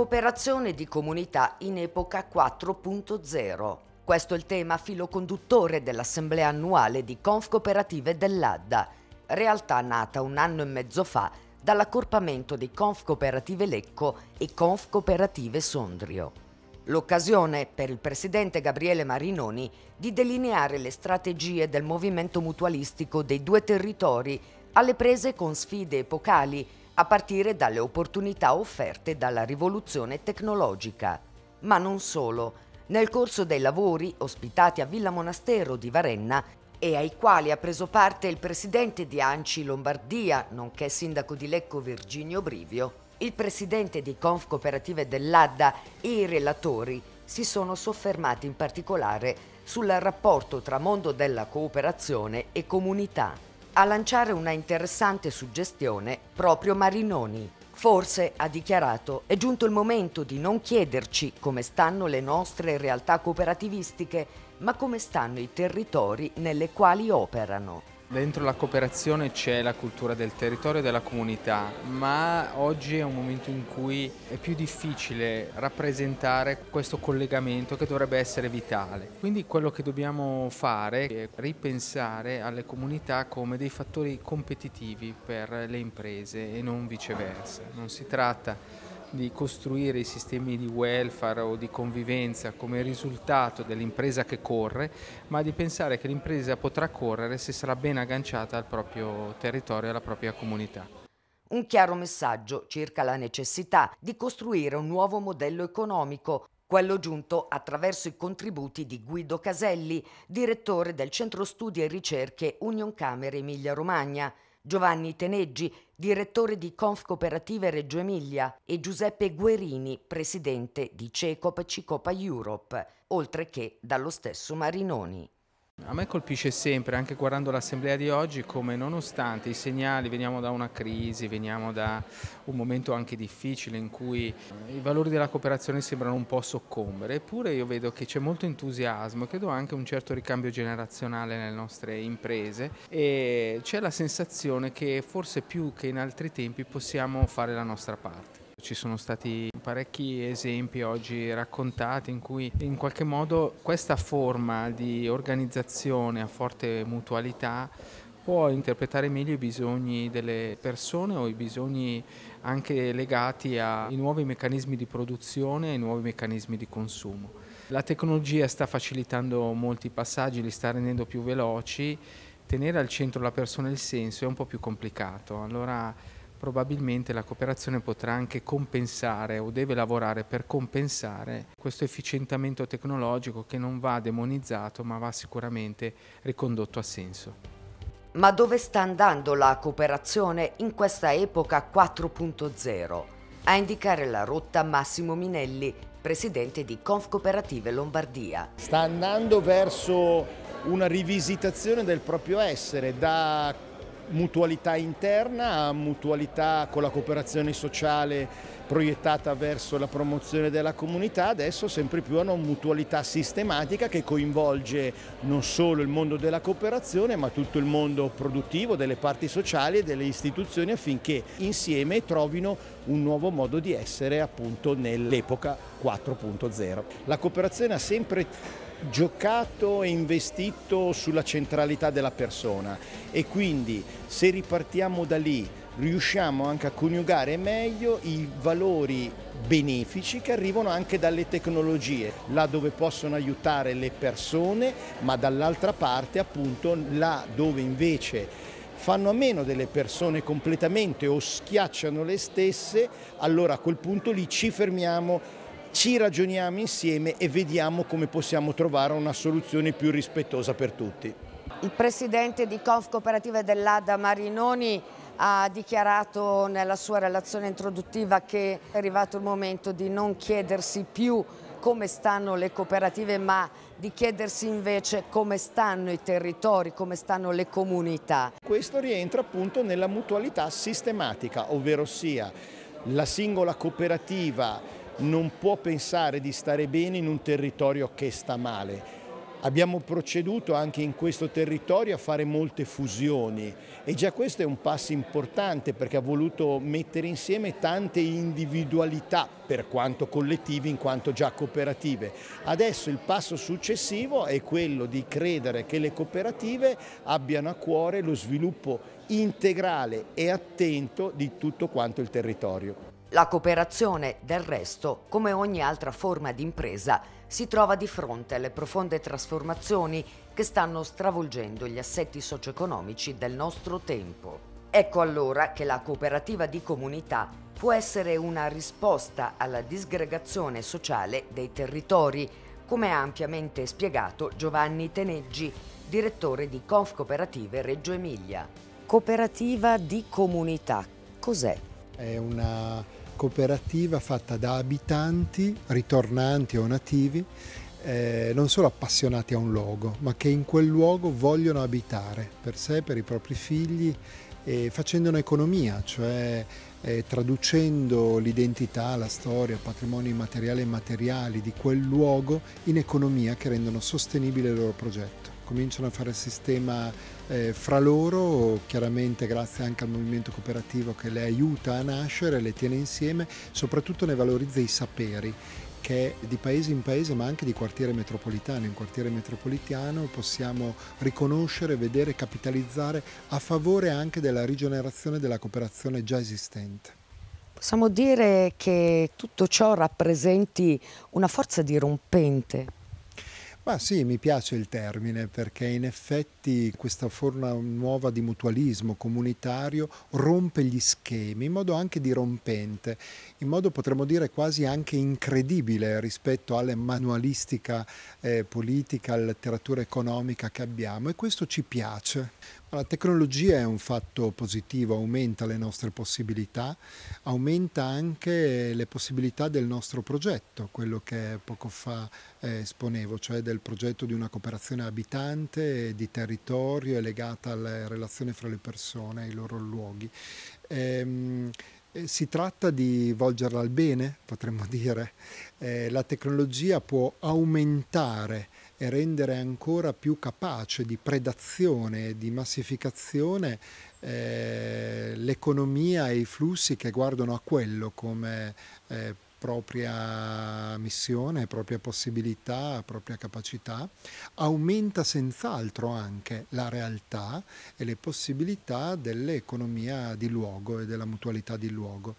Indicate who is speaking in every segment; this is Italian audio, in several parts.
Speaker 1: cooperazione di comunità in epoca 4.0. Questo è il tema filo conduttore dell'assemblea annuale di Conf Cooperative dell'Adda, realtà nata un anno e mezzo fa dall'accorpamento di Conf Cooperative Lecco e Conf Cooperative Sondrio. L'occasione per il presidente Gabriele Marinoni di delineare le strategie del movimento mutualistico dei due territori alle prese con sfide epocali a partire dalle opportunità offerte dalla rivoluzione tecnologica. Ma non solo. Nel corso dei lavori ospitati a Villa Monastero di Varenna e ai quali ha preso parte il presidente di Anci Lombardia, nonché sindaco di Lecco Virginio Brivio, il presidente di Conf Cooperative dell'Adda e i relatori si sono soffermati in particolare sul rapporto tra mondo della cooperazione e comunità a lanciare una interessante suggestione proprio Marinoni. Forse, ha dichiarato, è giunto il momento di non chiederci come stanno le nostre realtà cooperativistiche, ma come stanno i territori nelle quali operano. Dentro la
Speaker 2: cooperazione c'è la cultura del territorio e della comunità, ma oggi è un momento in cui è più difficile rappresentare questo collegamento che dovrebbe essere vitale. Quindi quello che dobbiamo fare è ripensare alle comunità come dei fattori competitivi per le imprese e non viceversa. Non si tratta di costruire i sistemi di welfare o di convivenza come risultato dell'impresa che corre, ma di pensare che l'impresa potrà correre se sarà ben agganciata al proprio territorio e alla propria comunità
Speaker 1: un chiaro messaggio circa la necessità di costruire un nuovo modello economico, quello giunto attraverso i contributi di Guido Caselli, direttore del Centro Studi e Ricerche Union Camere Emilia Romagna, Giovanni Teneggi, direttore di Conf Cooperative Reggio Emilia, e Giuseppe Guerini, presidente di CECOP Cicopa Europe, oltre che dallo stesso Marinoni. A me colpisce sempre, anche guardando l'assemblea di oggi, come
Speaker 2: nonostante i segnali, veniamo da una crisi, veniamo da un momento anche difficile in cui eh, i valori della cooperazione sembrano un po' soccombere, eppure io vedo che c'è molto entusiasmo e credo anche un certo ricambio generazionale nelle nostre imprese e c'è la sensazione che forse più che in altri tempi possiamo fare la nostra parte. Ci sono stati parecchi esempi oggi raccontati in cui in qualche modo questa forma di organizzazione a forte mutualità può interpretare meglio i bisogni delle persone o i bisogni anche legati ai nuovi meccanismi di produzione e ai nuovi meccanismi di consumo. La tecnologia sta facilitando molti passaggi, li sta rendendo più veloci, tenere al centro la persona e il senso è un po' più complicato. Allora probabilmente la cooperazione potrà anche compensare o deve lavorare per compensare questo efficientamento tecnologico che non
Speaker 1: va demonizzato ma va sicuramente ricondotto a senso. Ma dove sta andando la cooperazione in questa epoca 4.0? A indicare la rotta Massimo Minelli, presidente di Conf Cooperative Lombardia. Sta andando verso una rivisitazione del proprio essere, da
Speaker 3: mutualità interna, mutualità con la cooperazione sociale proiettata verso la promozione della comunità, adesso sempre più a una mutualità sistematica che coinvolge non solo il mondo della cooperazione ma tutto il mondo produttivo, delle parti sociali e delle istituzioni affinché insieme trovino un nuovo modo di essere appunto nell'epoca 4.0. La cooperazione ha sempre giocato e investito sulla centralità della persona e quindi se ripartiamo da lì riusciamo anche a coniugare meglio i valori benefici che arrivano anche dalle tecnologie, là dove possono aiutare le persone, ma dall'altra parte appunto là dove invece fanno a meno delle persone completamente o schiacciano le stesse, allora a quel punto lì ci fermiamo ci ragioniamo insieme e vediamo come possiamo trovare una soluzione più rispettosa per tutti.
Speaker 1: Il presidente di Conf Cooperative dell'Ada Marinoni ha dichiarato nella sua relazione introduttiva che è arrivato il momento di non chiedersi più come stanno le cooperative ma di chiedersi invece come stanno i territori, come stanno le comunità. Questo
Speaker 3: rientra appunto nella mutualità sistematica, ovvero sia la singola cooperativa non può pensare di stare bene in un territorio che sta male. Abbiamo proceduto anche in questo territorio a fare molte fusioni e già questo è un passo importante perché ha voluto mettere insieme tante individualità per quanto collettivi in quanto già cooperative. Adesso il passo successivo è quello di credere che le cooperative abbiano a cuore lo sviluppo
Speaker 1: integrale e attento di tutto quanto il territorio. La cooperazione, del resto, come ogni altra forma di impresa, si trova di fronte alle profonde trasformazioni che stanno stravolgendo gli assetti socio-economici del nostro tempo. Ecco allora che la cooperativa di comunità può essere una risposta alla disgregazione sociale dei territori, come ha ampiamente spiegato Giovanni Teneggi, direttore di Conf Cooperative Reggio Emilia. Cooperativa di comunità, cos'è?
Speaker 4: È una cooperativa fatta da abitanti, ritornanti o nativi, eh, non solo appassionati a un luogo, ma che in quel luogo vogliono abitare per sé, per i propri figli, eh, facendo un'economia, cioè eh, traducendo l'identità, la storia, patrimoni materiali e immateriali di quel luogo in economia che rendono sostenibile il loro progetto. Cominciano a fare il sistema eh, fra loro, chiaramente grazie anche al movimento cooperativo che le aiuta a nascere, le tiene insieme, soprattutto ne valorizza i saperi che di paese in paese ma anche di quartiere metropolitano in quartiere metropolitano possiamo riconoscere, vedere, capitalizzare a favore anche della rigenerazione della cooperazione già esistente.
Speaker 1: Possiamo dire che tutto ciò rappresenti una forza dirompente ma sì, mi piace
Speaker 4: il termine perché in effetti questa forma nuova di mutualismo comunitario rompe gli schemi in modo anche dirompente, in modo potremmo dire quasi anche incredibile rispetto alla manualistica eh, politica, alla letteratura economica che abbiamo e questo ci piace. La tecnologia è un fatto positivo, aumenta le nostre possibilità, aumenta anche le possibilità del nostro progetto, quello che poco fa eh, esponevo, cioè del progetto di una cooperazione abitante, di territorio e legata alla relazione fra le persone, ai loro luoghi. Ehm, eh, si tratta di volgerla al bene, potremmo dire. Eh, la tecnologia può aumentare e rendere ancora più capace di predazione, di massificazione eh, l'economia e i flussi che guardano a quello come eh, propria missione, propria possibilità, propria capacità, aumenta senz'altro anche la realtà e le possibilità dell'economia di luogo e della mutualità di luogo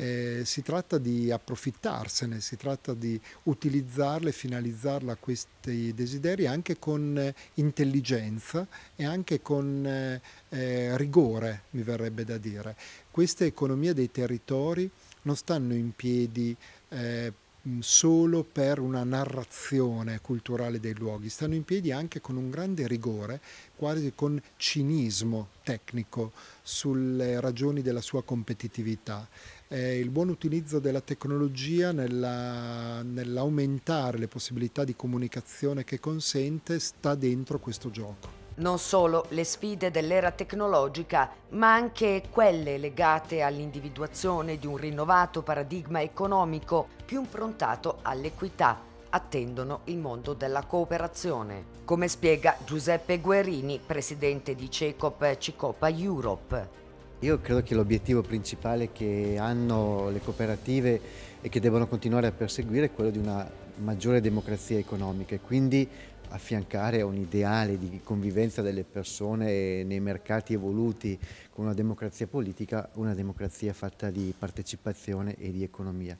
Speaker 4: eh, si tratta di approfittarsene, si tratta di utilizzarle, finalizzarla a questi desideri anche con eh, intelligenza e anche con eh, eh, rigore, mi verrebbe da dire. Questa economia dei territori non stanno in piedi eh, solo per una narrazione culturale dei luoghi, stanno in piedi anche con un grande rigore, quasi con cinismo tecnico sulle ragioni della sua competitività eh, il buon utilizzo della tecnologia nella, nell'aumentare le possibilità di comunicazione che consente sta dentro questo gioco.
Speaker 1: Non solo le sfide dell'era tecnologica, ma anche quelle legate all'individuazione di un rinnovato paradigma economico più improntato all'equità attendono il mondo della cooperazione, come spiega Giuseppe Guerini, presidente di CECOP Cicopa Europe.
Speaker 5: Io credo che l'obiettivo principale che hanno le cooperative e che devono continuare a perseguire è quello di una maggiore democrazia economica e quindi affiancare a un ideale di convivenza delle persone nei mercati evoluti con una democrazia politica, una democrazia fatta di partecipazione e di economia.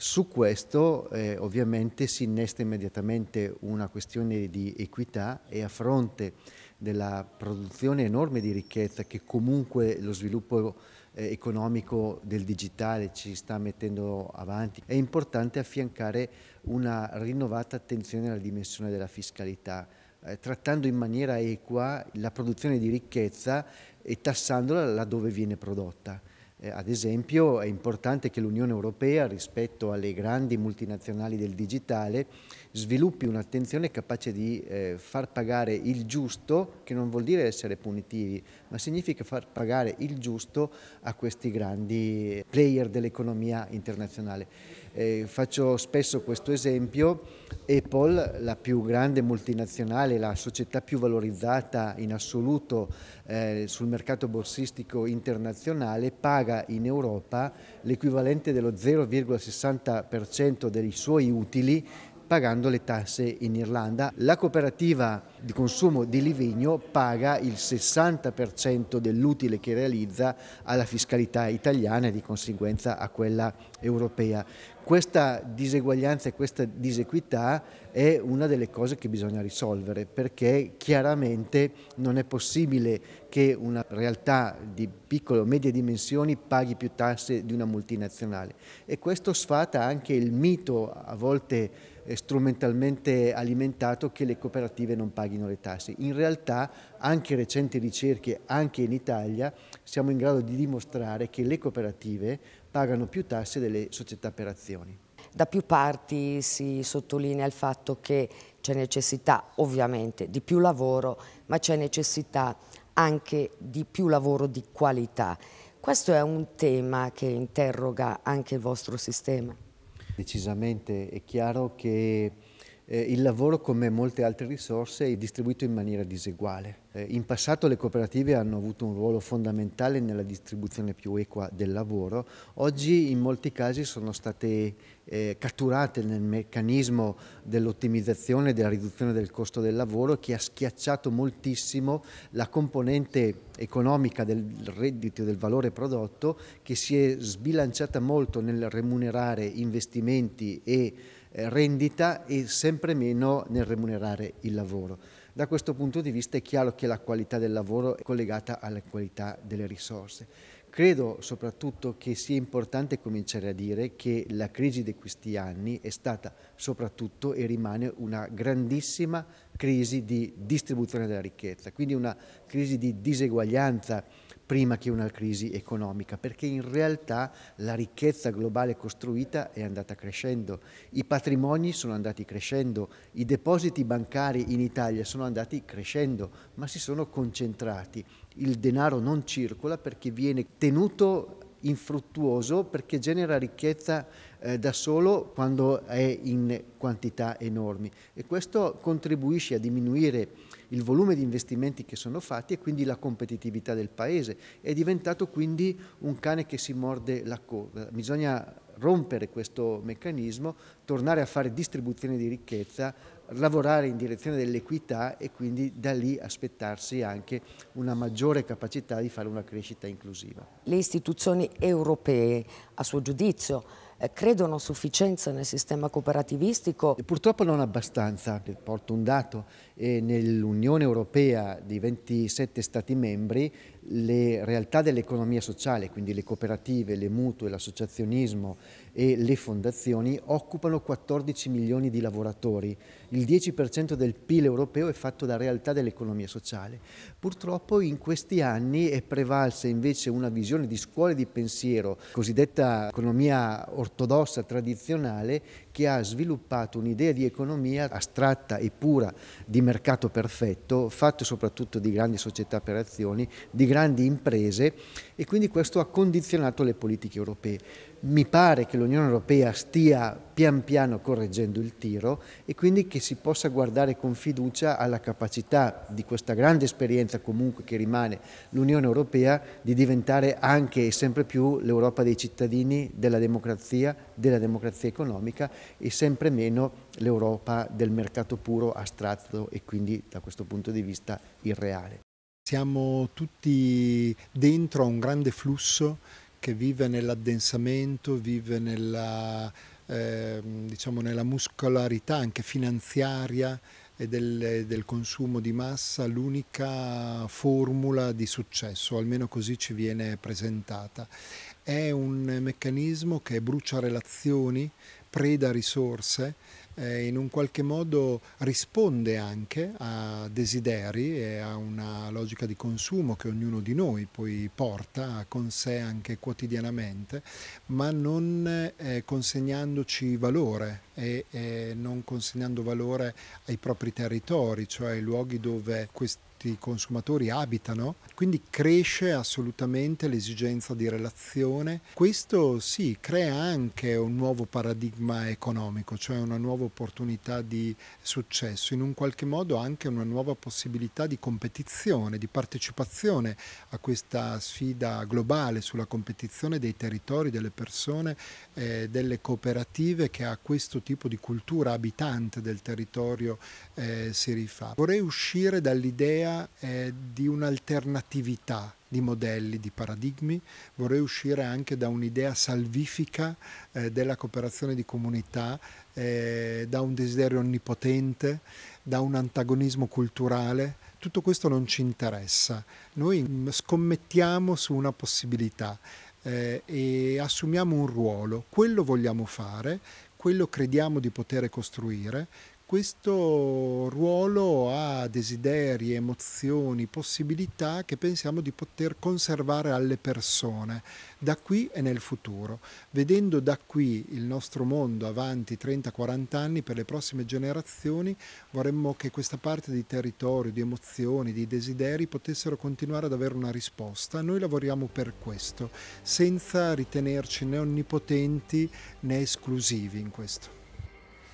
Speaker 5: Su questo eh, ovviamente si innesta immediatamente una questione di equità e a fronte della produzione enorme di ricchezza che comunque lo sviluppo eh, economico del digitale ci sta mettendo avanti, è importante affiancare una rinnovata attenzione alla dimensione della fiscalità, eh, trattando in maniera equa la produzione di ricchezza e tassandola laddove viene prodotta. Eh, ad esempio è importante che l'Unione Europea rispetto alle grandi multinazionali del digitale sviluppi un'attenzione capace di eh, far pagare il giusto, che non vuol dire essere punitivi, ma significa far pagare il giusto a questi grandi player dell'economia internazionale. Eh, faccio spesso questo esempio, Apple, la più grande multinazionale, la società più valorizzata in assoluto eh, sul mercato borsistico internazionale, paga paga in Europa l'equivalente dello 0,60% dei suoi utili pagando le tasse in Irlanda. La cooperativa di consumo di Livigno paga il 60% dell'utile che realizza alla fiscalità italiana e di conseguenza a quella europea. Questa diseguaglianza e questa disequità è una delle cose che bisogna risolvere perché chiaramente non è possibile che una realtà di piccole o medie dimensioni paghi più tasse di una multinazionale e questo sfata anche il mito a volte eh, strumentalmente alimentato che le cooperative non paghino le tasse. In realtà anche recenti ricerche, anche in Italia, siamo in grado di dimostrare che le cooperative pagano più tasse delle società per azioni.
Speaker 1: Da più parti si sottolinea il fatto che c'è necessità ovviamente di più lavoro, ma c'è necessità anche di più lavoro di qualità. Questo è un tema che interroga anche il vostro sistema. Decisamente è chiaro che eh, il lavoro, come molte
Speaker 5: altre risorse, è distribuito in maniera diseguale. Eh, in passato le cooperative hanno avuto un ruolo fondamentale nella distribuzione più equa del lavoro, oggi in molti casi sono state eh, catturate nel meccanismo dell'ottimizzazione e della riduzione del costo del lavoro che ha schiacciato moltissimo la componente economica del reddito e del valore prodotto che si è sbilanciata molto nel remunerare investimenti e eh, rendita e sempre meno nel remunerare il lavoro. Da questo punto di vista è chiaro che la qualità del lavoro è collegata alla qualità delle risorse. Credo soprattutto che sia importante cominciare a dire che la crisi di questi anni è stata soprattutto e rimane una grandissima crisi di distribuzione della ricchezza, quindi una crisi di diseguaglianza prima che una crisi economica, perché in realtà la ricchezza globale costruita è andata crescendo, i patrimoni sono andati crescendo, i depositi bancari in Italia sono andati crescendo, ma si sono concentrati. Il denaro non circola perché viene tenuto infruttuoso perché genera ricchezza eh, da solo quando è in quantità enormi e questo contribuisce a diminuire il volume di investimenti che sono fatti e quindi la competitività del paese. È diventato quindi un cane che si morde la coda. Bisogna rompere questo meccanismo, tornare a fare distribuzione di ricchezza lavorare in direzione dell'equità e quindi da lì aspettarsi anche una maggiore capacità di fare una
Speaker 1: crescita inclusiva. Le istituzioni europee, a suo giudizio, eh, credono a sufficienza nel sistema cooperativistico? Purtroppo non abbastanza. Eh, porto un dato,
Speaker 5: eh, nell'Unione Europea di 27 Stati membri le realtà dell'economia sociale, quindi le cooperative, le mutue, l'associazionismo, e le fondazioni occupano 14 milioni di lavoratori. Il 10% del PIL europeo è fatto da realtà dell'economia sociale. Purtroppo in questi anni è prevalsa invece una visione di scuole di pensiero, cosiddetta economia ortodossa tradizionale, che ha sviluppato un'idea di economia astratta e pura di mercato perfetto, fatto soprattutto di grandi società per azioni, di grandi imprese e quindi questo ha condizionato le politiche europee. Mi pare che l'Unione Europea stia pian piano correggendo il tiro e quindi che si possa guardare con fiducia alla capacità di questa grande esperienza comunque che rimane l'Unione Europea di diventare anche e sempre più l'Europa dei cittadini, della democrazia, della democrazia economica e sempre meno l'Europa del mercato puro astratto e quindi da questo punto di vista irreale.
Speaker 4: Siamo tutti dentro a un grande flusso che vive nell'addensamento, vive nella, eh, diciamo nella muscolarità anche finanziaria e del, del consumo di massa l'unica formula di successo, almeno così ci viene presentata. È un meccanismo che brucia relazioni, preda risorse, eh, in un qualche modo risponde anche a desideri e a una logica di consumo che ognuno di noi poi porta con sé anche quotidianamente, ma non eh, consegnandoci valore e, e non consegnando valore ai propri territori, cioè ai luoghi dove questi tutti i consumatori abitano, quindi cresce assolutamente l'esigenza di relazione. Questo sì, crea anche un nuovo paradigma economico, cioè una nuova opportunità di successo, in un qualche modo anche una nuova possibilità di competizione, di partecipazione a questa sfida globale sulla competizione dei territori, delle persone, eh, delle cooperative che a questo tipo di cultura abitante del territorio eh, si rifà. Vorrei uscire dall'idea idea eh, di un'alternatività di modelli, di paradigmi, vorrei uscire anche da un'idea salvifica eh, della cooperazione di comunità, eh, da un desiderio onnipotente, da un antagonismo culturale. Tutto questo non ci interessa. Noi mm, scommettiamo su una possibilità eh, e assumiamo un ruolo. Quello vogliamo fare, quello crediamo di poter costruire, questo ruolo ha desideri, emozioni, possibilità che pensiamo di poter conservare alle persone da qui e nel futuro. Vedendo da qui il nostro mondo avanti 30-40 anni per le prossime generazioni, vorremmo che questa parte di territorio, di emozioni, di desideri potessero continuare ad avere una risposta. Noi lavoriamo per questo, senza ritenerci né onnipotenti né esclusivi in questo.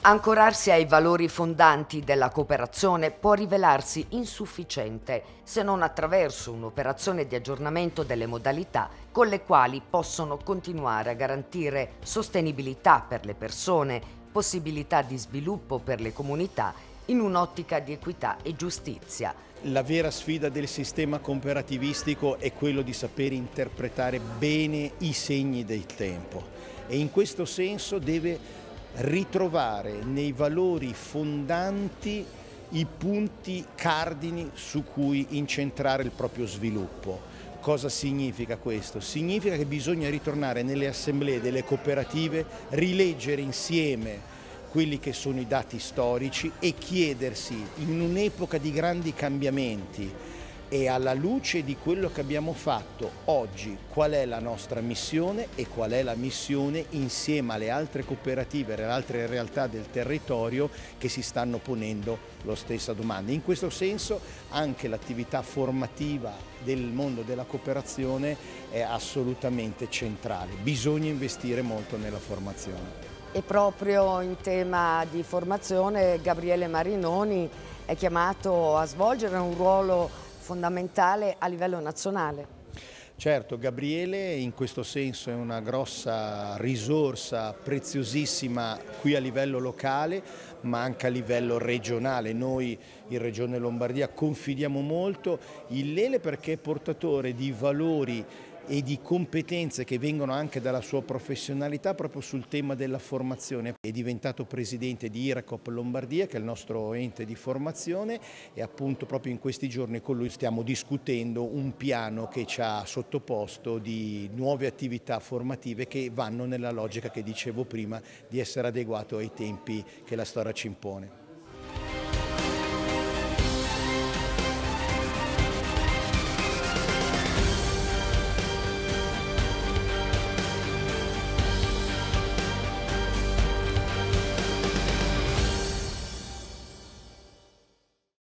Speaker 1: Ancorarsi ai valori fondanti della cooperazione può rivelarsi insufficiente se non attraverso un'operazione di aggiornamento delle modalità con le quali possono continuare a garantire sostenibilità per le persone, possibilità di sviluppo per le comunità in un'ottica di equità e giustizia. La vera sfida del sistema cooperativistico è quello di
Speaker 3: saper interpretare bene i segni del tempo e in questo senso deve ritrovare nei valori fondanti i punti cardini su cui incentrare il proprio sviluppo. Cosa significa questo? Significa che bisogna ritornare nelle assemblee delle cooperative, rileggere insieme quelli che sono i dati storici e chiedersi in un'epoca di grandi cambiamenti e alla luce di quello che abbiamo fatto oggi, qual è la nostra missione e qual è la missione insieme alle altre cooperative e alle altre realtà del territorio che si stanno ponendo la stessa domanda. In questo senso anche l'attività formativa del mondo della cooperazione è assolutamente centrale, bisogna investire molto nella formazione.
Speaker 1: E proprio in tema di formazione Gabriele Marinoni è chiamato a svolgere un ruolo fondamentale a livello nazionale.
Speaker 3: Certo, Gabriele in questo senso è una grossa risorsa preziosissima qui a livello locale ma anche a livello regionale. Noi in Regione Lombardia confidiamo molto in Lele perché è portatore di valori e di competenze che vengono anche dalla sua professionalità proprio sul tema della formazione. È diventato presidente di IRACOP Lombardia, che è il nostro ente di formazione e appunto proprio in questi giorni con lui stiamo discutendo un piano che ci ha sottoposto di nuove attività formative che vanno nella logica che dicevo prima di essere adeguato ai tempi che la storia ci impone.